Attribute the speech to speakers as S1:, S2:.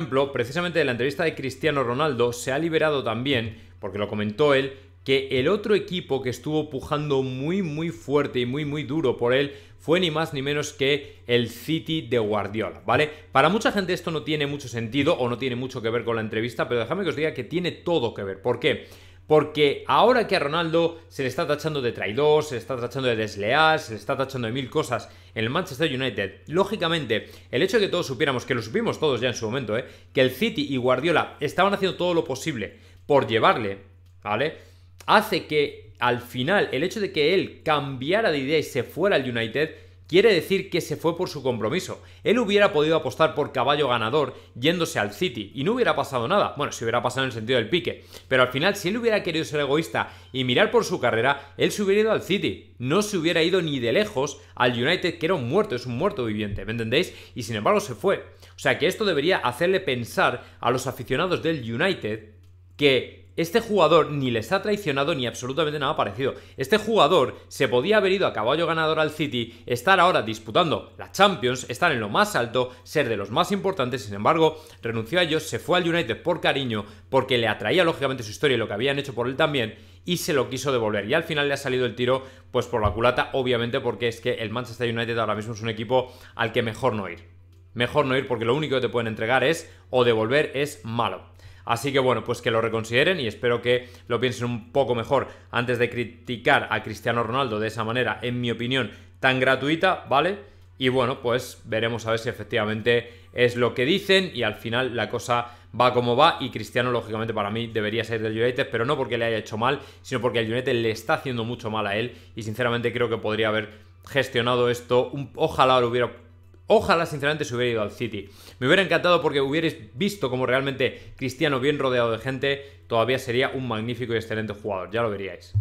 S1: Por ejemplo, precisamente de la entrevista de Cristiano Ronaldo se ha liberado también, porque lo comentó él, que el otro equipo que estuvo pujando muy muy fuerte y muy muy duro por él fue ni más ni menos que el City de Guardiola, ¿vale? Para mucha gente esto no tiene mucho sentido o no tiene mucho que ver con la entrevista, pero déjame que os diga que tiene todo que ver. ¿Por qué? porque ahora que a Ronaldo se le está tachando de traidor, se le está tachando de desleal, se le está tachando de mil cosas en el Manchester United, lógicamente, el hecho de que todos supiéramos, que lo supimos todos ya en su momento, ¿eh? que el City y Guardiola estaban haciendo todo lo posible por llevarle, ¿vale? Hace que al final el hecho de que él cambiara de idea y se fuera al United quiere decir que se fue por su compromiso. Él hubiera podido apostar por caballo ganador yéndose al City y no hubiera pasado nada. Bueno, si hubiera pasado en el sentido del pique. Pero al final, si él hubiera querido ser egoísta y mirar por su carrera, él se hubiera ido al City. No se hubiera ido ni de lejos al United, que era un muerto, es un muerto viviente, ¿me entendéis? Y sin embargo se fue. O sea que esto debería hacerle pensar a los aficionados del United que este jugador ni les ha traicionado ni absolutamente nada parecido. Este jugador se podía haber ido a caballo ganador al City, estar ahora disputando la Champions, estar en lo más alto, ser de los más importantes, sin embargo, renunció a ellos, se fue al United por cariño, porque le atraía lógicamente su historia y lo que habían hecho por él también, y se lo quiso devolver. Y al final le ha salido el tiro pues por la culata, obviamente, porque es que el Manchester United ahora mismo es un equipo al que mejor no ir. Mejor no ir porque lo único que te pueden entregar es o devolver es malo. Así que bueno, pues que lo reconsideren y espero que lo piensen un poco mejor antes de criticar a Cristiano Ronaldo de esa manera, en mi opinión, tan gratuita, ¿vale? Y bueno, pues veremos a ver si efectivamente es lo que dicen y al final la cosa va como va y Cristiano lógicamente para mí debería ser del United, pero no porque le haya hecho mal, sino porque el United le está haciendo mucho mal a él y sinceramente creo que podría haber gestionado esto, ojalá lo hubiera Ojalá sinceramente se hubiera ido al City. Me hubiera encantado porque hubierais visto como realmente Cristiano bien rodeado de gente todavía sería un magnífico y excelente jugador, ya lo veríais.